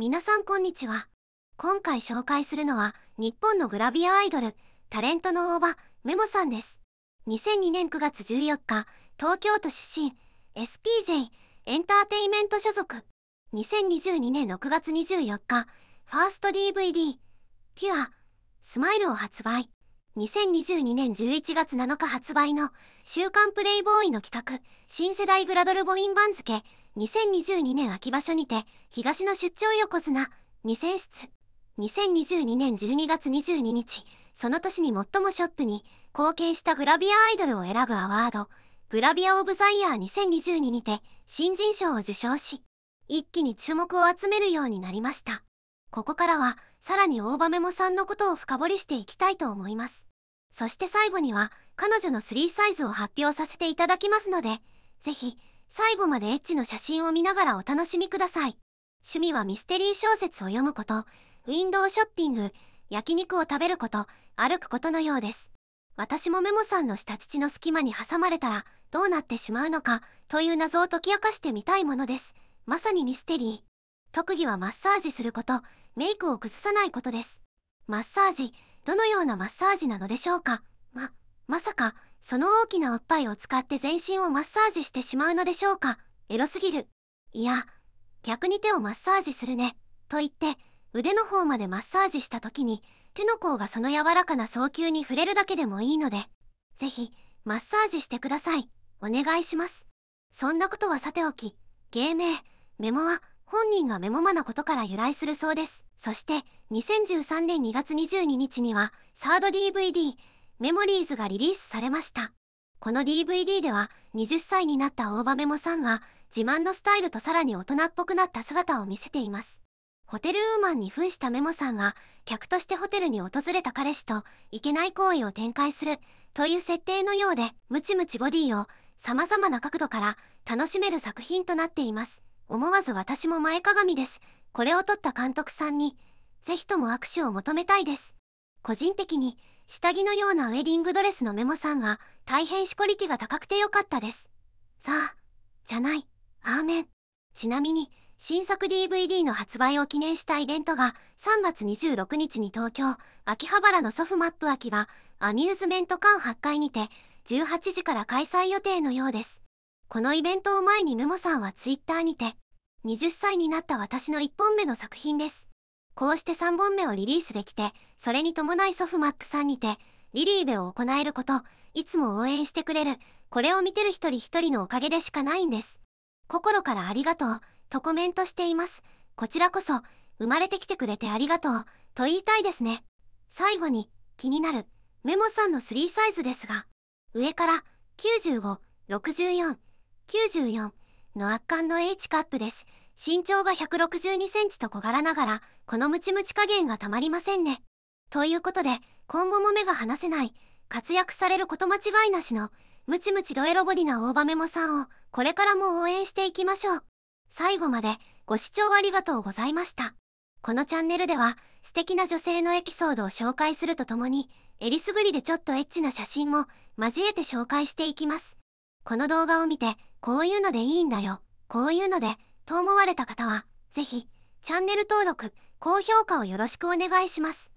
皆さんこんにちは。今回紹介するのは、日本のグラビアアイドル、タレントの大場メモさんです。2002年9月14日、東京都出身、SPJ、エンターテイメント所属。2022年6月24日、ファースト DVD、ピュア、スマイルを発売。2022年11月7日発売の、週刊プレイボーイの企画、新世代グラドルボイン番付、2022年秋場所にて、東の出張横綱、2選出。2022年12月22日、その年に最もショップに貢献したグラビアアイドルを選ぶアワード、グラビアオブザイヤー2022にて新人賞を受賞し、一気に注目を集めるようになりました。ここからは、さらに大場メモさんのことを深掘りしていきたいと思います。そして最後には、彼女の3サイズを発表させていただきますので、ぜひ、最後までエッチの写真を見ながらお楽しみください。趣味はミステリー小説を読むこと、ウィンドウショッピング、焼肉を食べること、歩くことのようです。私もメモさんの下乳の隙間に挟まれたらどうなってしまうのかという謎を解き明かしてみたいものです。まさにミステリー。特技はマッサージすること、メイクを崩さないことです。マッサージ、どのようなマッサージなのでしょうかま、まさか、その大きなおっぱいを使って全身をマッサージしてしまうのでしょうかエロすぎるいや逆に手をマッサージするねと言って腕の方までマッサージした時に手の甲がその柔らかな早急に触れるだけでもいいのでぜひマッサージしてくださいお願いしますそんなことはさておき芸名メモは本人がメモマなことから由来するそうですそして2013年2月22日にはサード DVD メモリーズがリリースされました。この DVD では20歳になった大場メモさんは自慢のスタイルとさらに大人っぽくなった姿を見せています。ホテルウーマンに扮したメモさんは客としてホテルに訪れた彼氏といけない行為を展開するという設定のようでムチムチボディを様々な角度から楽しめる作品となっています。思わず私も前かがみです。これを撮った監督さんにぜひとも握手を求めたいです。個人的に下着のようなウェディングドレスのメモさんは大変シコリティが高くてよかったです。さあ、じゃない、アーメン。ちなみに、新作 DVD の発売を記念したイベントが3月26日に東京、秋葉原のソフマップ秋はアミューズメント館8階にて18時から開催予定のようです。このイベントを前にメモさんはツイッターにて、20歳になった私の1本目の作品です。こうして3本目をリリースできて、それに伴いソフマックさんにて、リリーベを行えること、いつも応援してくれる、これを見てる一人一人のおかげでしかないんです。心からありがとう、とコメントしています。こちらこそ、生まれてきてくれてありがとう、と言いたいですね。最後に、気になる、メモさんの3サイズですが、上から、95、64、94の圧巻の H カップです。身長が162センチと小柄ながら、このムチムチ加減がたまりませんね。ということで、今後も目が離せない、活躍されること間違いなしの、ムチムチドエロボディな大場メモさんを、これからも応援していきましょう。最後まで、ご視聴ありがとうございました。このチャンネルでは、素敵な女性のエピソードを紹介するとともに、えりすぐりでちょっとエッチな写真も、交えて紹介していきます。この動画を見て、こういうのでいいんだよ、こういうので、と思われた方は、ぜひ、チャンネル登録、高評価をよろしくお願いします。